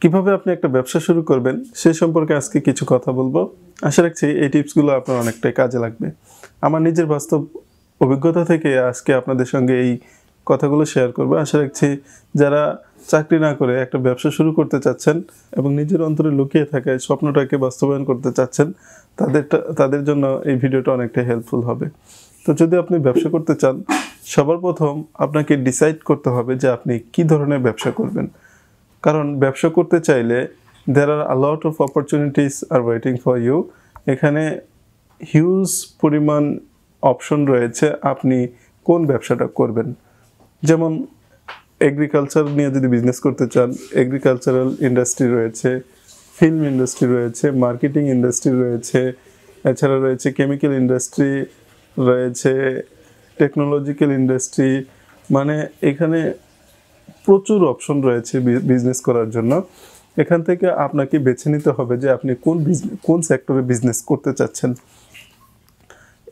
কিভাবে আপনি একটা ব্যবসা শুরু করবেন সে সম্পর্কে আজকে কিছু কথা বলবো আশা রাখছি এই টিপসগুলো আপনার অনেকটাই কাজে লাগবে আমার নিজের বাস্তব অভিজ্ঞতা থেকে আজকে আপনাদের সঙ্গে এই কথাগুলো শেয়ার করবো আশা রাখছি যারা চাকরি না করে একটা ব্যবসা শুরু করতে চাচ্ছেন এবং নিজের অন্তরে লুকিয়ে থাকে স্বপ্নটাকে বাস্তবায়ন করতে চাচ্ছেন তাদের তাদের জন্য এই ভিডিওটা অনেকটা হেল্পফুল হবে তো যদি আপনি ব্যবসা করতে চান সবার প্রথম আপনাকে ডিসাইড করতে হবে যে আপনি কি ধরনের ব্যবসা করবেন কারণ ব্যবসা করতে চাইলে there are a lot of opportunities are waiting for you এখানে হিউজ পরিমাণ অপশন রয়েছে আপনি কোন ব্যবসাটা করবেন যেমন এগ্রিকালচার নিয়ে যদি বিজনেস করতে চান এগ্রিকালচারাল ইন্ডাস্ট্রি রয়েছে ফিল্ম ইন্ডাস্ট্রি রয়েছে মার্কেটিং ইন্ডাস্ট্রি রয়েছে এছাড়া রয়েছে কেমিক্যাল ইন্ডাস্ট্রি রয়েছে টেকনোলজিক্যাল ইন্ডাস্ট্রি মানে এখানে প্রচুর অপশন রয়েছে বিজনেস করার জন্য এখান থেকে আপনাকে বেছে নিতে হবে যে আপনি কোন কোন সেক্টরে বিজনেস করতে চাচ্ছেন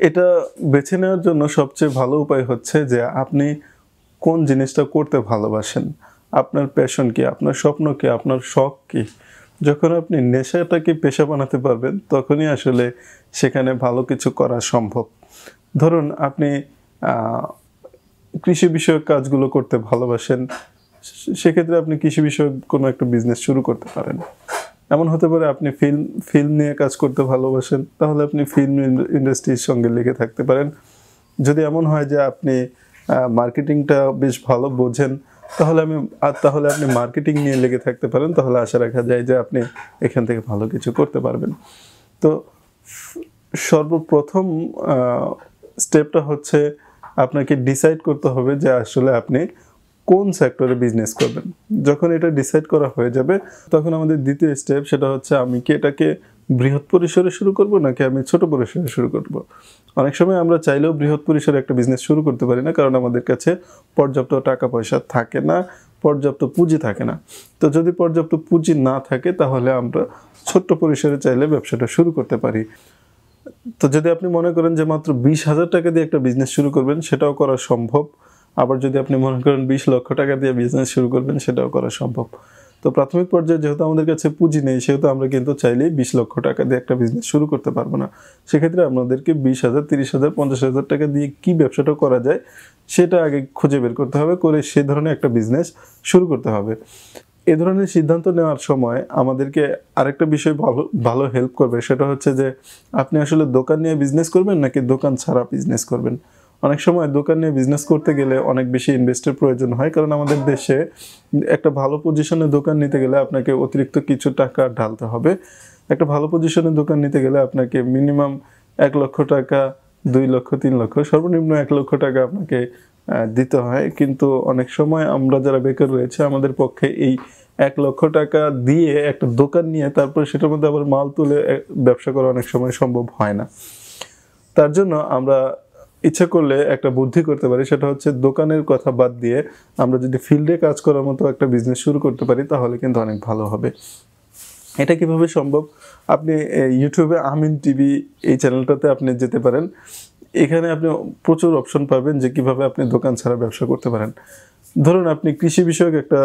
এটা বেছে নেওয়ার জন্য সবচেয়ে ভালো উপায় হচ্ছে যে আপনি কোন জিনিসটা করতে ভালোবাসেন আপনার প্যাশন কি আপনার স্বপ্ন কি আপনার শখ কি যখন আপনি নেশাটাকে পেশা বানাতে পারবেন তখনই আসলে সেখানে ভালো কিছু করা সম্ভব ধরুন আপনি কৃষি বিষয়ক কাজগুলো করতে ভালোবাসেন সেক্ষেত্রে আপনি কৃষি বিষয়ক কোনো একটা বিজনেস শুরু করতে পারেন এমন হতে পারে আপনি ফিল্ম ফিল্ম নিয়ে কাজ করতে ভালোবাসেন তাহলে আপনি ফিল্ম ইন্ডাস্ট্রির সঙ্গে লেগে থাকতে পারেন যদি এমন হয় যে আপনি মার্কেটিংটা বেশ ভালো বোঝেন তাহলে আমি আর তাহলে আপনি মার্কেটিং নিয়ে লেগে থাকতে পারেন তাহলে আশা রাখা যায় যে আপনি এখান থেকে ভালো কিছু করতে পারবেন তো সর্বপ্রথম স্টেপটা হচ্ছে আপনাকে ডিসাইড করতে হবে যে আসলে আপনি কোন সেক্টরে বিজনেস করবেন যখন এটা ডিসাইড করা হয়ে যাবে তখন আমাদের দ্বিতীয় স্টেপ সেটা হচ্ছে আমি কি এটাকে বৃহৎ পরিসরে শুরু করব নাকি আমি ছোট পরিসরে শুরু করব। অনেক সময় আমরা চাইলেও বৃহৎ পরিসরে একটা বিজনেস শুরু করতে পারি না কারণ আমাদের কাছে পর্যাপ্ত টাকা পয়সা থাকে না পর্যাপ্ত পুঁজি থাকে না তো যদি পর্যাপ্ত পুঁজি না থাকে তাহলে আমরা ছোট্ট পরিসরে চাইলে ব্যবসাটা শুরু করতে পারি তো যদি আপনি মনে করেন যে মাত্র বিশ হাজার টাকা দিয়ে একটা বিজনেস শুরু করবেন সেটাও করা সম্ভব আবার যদি আপনি মনে করেন বিশ লক্ষ টাকা দিয়ে বিজনেস শুরু করবেন সেটাও করা সম্ভব তো প্রাথমিক পর্যায়ে যেহেতু আমাদের কাছে পুঁজি নেই সেহেতু আমরা কিন্তু চাইলেই বিশ লক্ষ টাকা দিয়ে একটা বিজনেস শুরু করতে পারবো না সেক্ষেত্রে আমাদেরকে বিশ হাজার তিরিশ হাজার পঞ্চাশ হাজার টাকা দিয়ে কী ব্যবসাটা করা যায় সেটা আগে খুঁজে বের করতে হবে করে সে ধরনের একটা বিজনেস শুরু করতে হবে এ ধরনের সিদ্ধান্ত নেওয়ার সময় আমাদেরকে আরেকটা বিষয় ভালো ভালো হেল্প করবে সেটা হচ্ছে যে আপনি আসলে দোকান নিয়ে বিজনেস করবেন নাকি দোকান ছাড়া বিজনেস করবেন অনেক সময় দোকান নিয়ে বিজনেস করতে গেলে অনেক বেশি ইনভেস্টের প্রয়োজন হয় কারণ আমাদের দেশে একটা ভালো পজিশনে দোকান নিতে গেলে আপনাকে অতিরিক্ত কিছু টাকা ঢালতে হবে একটা ভালো পজিশনে দোকান নিতে গেলে আপনাকে মিনিমাম এক লক্ষ টাকা দুই লক্ষ তিন লক্ষ সর্বনিম্ন এক লক্ষ টাকা আপনাকে দিতে হয় কিন্তু অনেক সময় আমরা যারা বেকার রয়েছে আমাদের পক্ষে এই এক লক্ষ টাকা দিয়ে একটা দোকান নিয়ে তারপরে সেটার মধ্যে আবার মাল তুলে ব্যবসা করা অনেক সময় সম্ভব হয় না তার জন্য আমরা ইচ্ছা করলে একটা বুদ্ধি করতে পারি সেটা হচ্ছে দোকানের কথা বাদ দিয়ে আমরা যদি ফিল্ডে কাজ করার মতো একটা বিজনেস শুরু করতে পারি তাহলে কিন্তু অনেক ভালো হবে এটা কিভাবে সম্ভব আপনি ইউটিউবে আমিন টিভি এই চ্যানেলটাতে আপনি যেতে পারেন এখানে আপনি প্রচুর অপশন পাবেন যে কিভাবে আপনি দোকান ছাড়া ব্যবসা করতে পারেন ধরুন আপনি কৃষি বিষয়ক একটা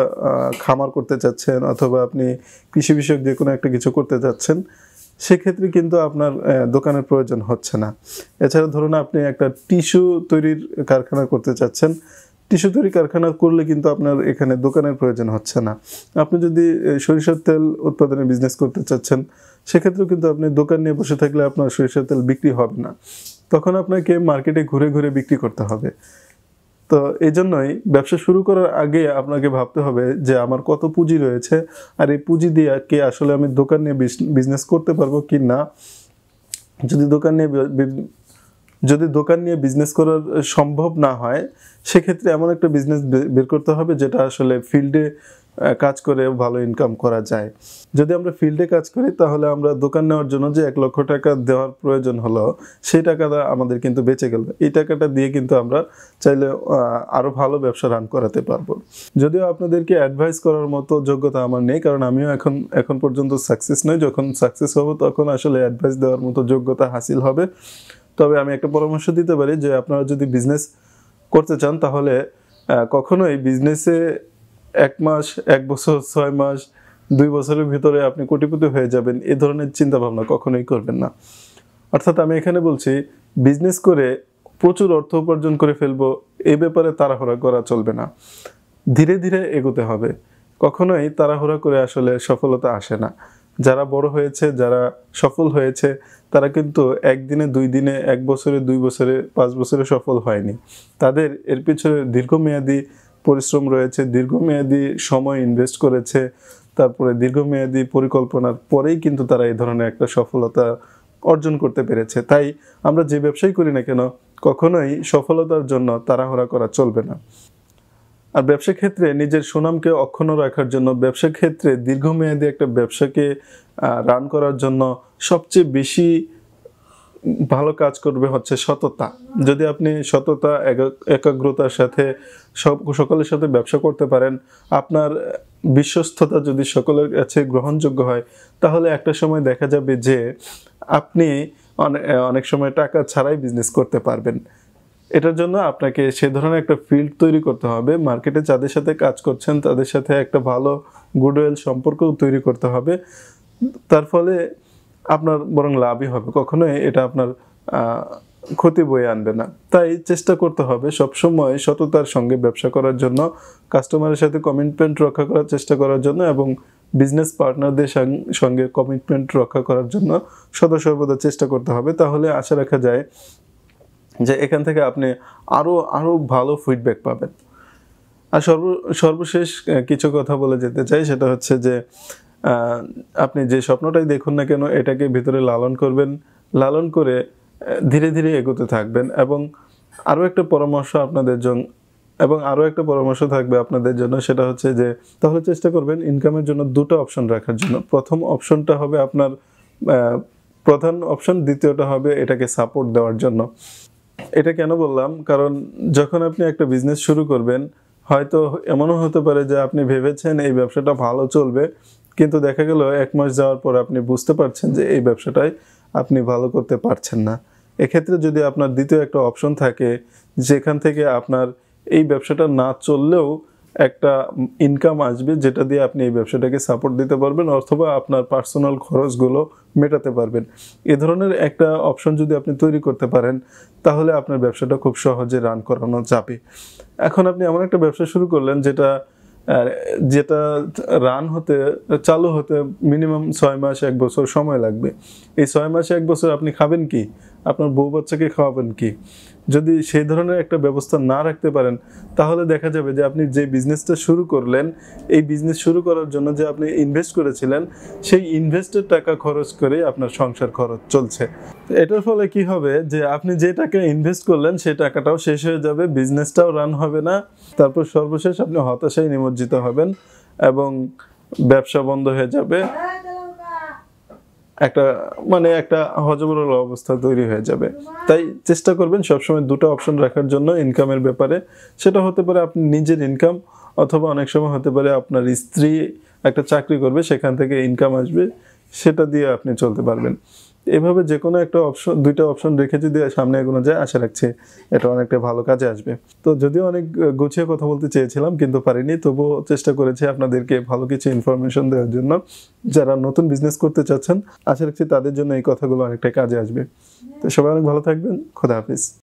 খামার করতে চাচ্ছেন অথবা আপনি কৃষি বিষয়ক যে কোনো একটা কিছু করতে চাচ্ছেন সেক্ষেত্রে কিন্তু আপনার দোকানের প্রয়োজন হচ্ছে না এছাড়া ধরুন আপনি একটা টিস্যু তৈরির কারখানা করতে চাচ্ছেন টিস্যু তৈরি কারখানা করলে কিন্তু আপনার এখানে দোকানের প্রয়োজন হচ্ছে না আপনি যদি সরিষার তেল উৎপাদনের বিজনেস করতে চাচ্ছেন সেক্ষেত্রেও কিন্তু আপনি দোকান নিয়ে বসে থাকলে আপনার সরিষার তেল বিক্রি হবে না তখন আপনাকে মার্কেটে ঘুরে ঘুরে বিক্রি করতে হবে তো এই জন্যই ব্যবসা শুরু করার আগে আপনাকে ভাবতে হবে যে আমার কত পুঁজি রয়েছে আর এই পুঁজি দিয়ে কি আসলে আমি দোকান নিয়ে বিজনেস করতে পারবো কি না যদি দোকান নিয়ে যদি দোকান নিয়ে বিজনেস করার সম্ভব না হয় সেক্ষেত্রে এমন একটা বিজনেস বের করতে হবে যেটা আসলে ফিল্ডে কাজ করে ভালো ইনকাম করা যায় যদি আমরা ফিল্ডে কাজ করি তাহলে আমরা দোকান নেওয়ার জন্য যে এক লক্ষ টাকা দেওয়ার প্রয়োজন হলো সেই টাকাটা আমাদের কিন্তু বেঁচে গেল এই টাকাটা দিয়ে কিন্তু আমরা চাইলে আরও ভালো ব্যবসা রান করাতে পারবো যদিও আপনাদেরকে অ্যাডভাইস করার মতো যোগ্যতা আমার নেই কারণ আমিও এখন এখন পর্যন্ত সাকসেস নই যখন সাকসেস হব তখন আসলে অ্যাডভাইস দেওয়ার মতো যোগ্যতা হাসিল হবে তবে আমি একটা পরামর্শ দিতে পারি যে আপনারা যদি বিজনেস করতে চান তাহলে কখনোই বিজনেসে এক মাস এক বছর ছয় মাস দুই বছরের ভিতরে আপনি কোটিপতি হয়ে যাবেন এ ধরনের চিন্তা ভাবনা কখনোই করবেন না অর্থাৎ আমি এখানে বলছি বিজনেস করে প্রচুর অর্থ উপার্জন করে ফেলবো এই ব্যাপারে তাড়াহুড়া করা চলবে না ধীরে ধীরে এগোতে হবে কখনোই তাড়াহুড়া করে আসলে সফলতা আসে না যারা বড় হয়েছে যারা সফল হয়েছে তারা কিন্তু একদিনে দুই দিনে এক বছরে দুই বছরে পাঁচ বছরে সফল হয়নি তাদের এর পিছনে দীর্ঘমেয়াদী পরিশ্রম রয়েছে দীর্ঘমেয়াদী সময় ইনভেস্ট করেছে তারপরে দীর্ঘমেয়াদী পরিকল্পনার পরেই কিন্তু তারা এই ধরনের একটা সফলতা অর্জন করতে পেরেছে তাই আমরা যে ব্যবসাই করি না কেন কখনোই সফলতার জন্য তাড়াহুড়া করা চলবে না আর ব্যবসা ক্ষেত্রে নিজের সুনামকে অক্ষুণ্ণ রাখার জন্য ব্যবসা ক্ষেত্রে দীর্ঘমেয়াদী একটা ব্যবসাকে রান করার জন্য সবচেয়ে বেশি ভালো কাজ করবে হচ্ছে সততা যদি আপনি সততা একাগ্রতার সাথে সব সকলের সাথে ব্যবসা করতে পারেন আপনার বিশ্বস্ততা যদি সকলের কাছে গ্রহণযোগ্য হয় তাহলে একটা সময় দেখা যাবে যে আপনি অনেক সময় টাকা ছাড়াই বিজনেস করতে পারবেন এটার জন্য আপনাকে সে ধরনের একটা ফিল্ড তৈরি করতে হবে মার্কেটে যাদের সাথে কাজ করছেন তাদের সাথে একটা ভালো গুডওয়েল সম্পর্ক তৈরি করতে হবে তার ফলে আপনার বরং লাভই হবে কখনোই এটা আপনার ক্ষতি বয়ে আনবে না তাই চেষ্টা করতে হবে সবসময় সততার সঙ্গে ব্যবসা করার জন্য কাস্টমারের সাথে কমিটমেন্ট রক্ষা করার চেষ্টা করার জন্য এবং বিজনেস পার্টনারদের সঙ্গে কমিটমেন্ট রক্ষা করার জন্য সদা সর্বদা চেষ্টা করতে হবে তাহলে আশা রাখা যায় যে এখান থেকে আপনি আরও আরও ভালো ফিডব্যাক পাবেন আর সর্ব সর্বশেষ কিছু কথা বলে যেতে চাই সেটা হচ্ছে যে আপনি যে স্বপ্নটাই দেখুন না কেন এটাকে ভিতরে লালন করবেন লালন করে ধীরে ধীরে এগোতে থাকবেন এবং আরও একটা পরামর্শ আপনাদের জন্য এবং আরও একটা পরামর্শ থাকবে আপনাদের জন্য সেটা হচ্ছে যে তাহলে চেষ্টা করবেন ইনকামের জন্য দুটো অপশন রাখার জন্য প্রথম অপশনটা হবে আপনার প্রধান অপশন দ্বিতীয়টা হবে এটাকে সাপোর্ট দেওয়ার জন্য এটা কেন বললাম কারণ যখন আপনি একটা বিজনেস শুরু করবেন হয়তো এমনও হতে পারে যে আপনি ভেবেছেন এই ব্যবসাটা ভালো চলবে কিন্তু দেখা গেল এক মাস যাওয়ার পর আপনি বুঝতে পারছেন যে এই ব্যবসাটাই আপনি ভালো করতে পারছেন না এক্ষেত্রে যদি আপনার দ্বিতীয় একটা অপশন থাকে যেখান থেকে আপনার এই ব্যবসাটা না চললেও একটা ইনকাম আসবে যেটা দিয়ে আপনি এই ব্যবসাটাকে সাপোর্ট দিতে পারবেন অথবা আপনার পার্সোনাল খরচগুলো মেটাতে পারবেন এ ধরনের একটা অপশন যদি আপনি তৈরি করতে পারেন তাহলে আপনার ব্যবসাটা খুব সহজে রান করানো যাবে এখন আপনি এমন একটা ব্যবসা শুরু করলেন যেটা আর যেটা রান হতে চালু হতে মিনিমাম ছয় মাস এক বছর সময় লাগবে এই ছয় মাসে এক বছর আপনি খাবেন কি আপনার বউ বাচ্চাকে খাওয়াবেন কি যদি সেই ধরনের একটা ব্যবস্থা না রাখতে পারেন তাহলে দেখা যাবে যে আপনি যে বিজনেসটা শুরু করলেন এই বিজনেস শুরু করার জন্য যে আপনি ইনভেস্ট করেছিলেন সেই ইনভেস্টের টাকা খরচ করে আপনার সংসার খরচ চলছে এটার ফলে কি হবে যে আপনি যে টাকা ইনভেস্ট করলেন সেই টাকাটাও শেষ হয়ে যাবে বিজনেসটাও রান হবে না তারপর সর্বশেষ আপনি হতাশায় নিমজ্জিত হবেন এবং ব্যবসা বন্ধ হয়ে যাবে একটা মানে একটা হজবরল অবস্থা তৈরি হয়ে যাবে তাই চেষ্টা করবেন সবসময় দুটো অপশন রাখার জন্য ইনকামের ব্যাপারে সেটা হতে পারে আপনি নিজের ইনকাম অথবা অনেক সময় হতে পারে আপনার স্ত্রী একটা চাকরি করবে সেখান থেকে ইনকাম আসবে সেটা দিয়ে আপনি চলতে পারবেন এভাবে যে কোনো একটা অপশন দুইটা অপশন রেখে যদি সামনে এগোনো যায় আশা রাখছে এটা অনেকটা ভালো কাজে আসবে তো যদিও অনেক গুছিয়ে কথা বলতে চেয়েছিলাম কিন্তু পারিনি তবুও চেষ্টা করেছি আপনাদেরকে ভালো কিছু ইনফরমেশন দেওয়ার জন্য যারা নতুন বিজনেস করতে চাচ্ছেন আশা রাখছি তাদের জন্য এই কথাগুলো অনেকটা কাজে আসবে তো সবাই অনেক ভালো থাকবেন খোদা হাফিজ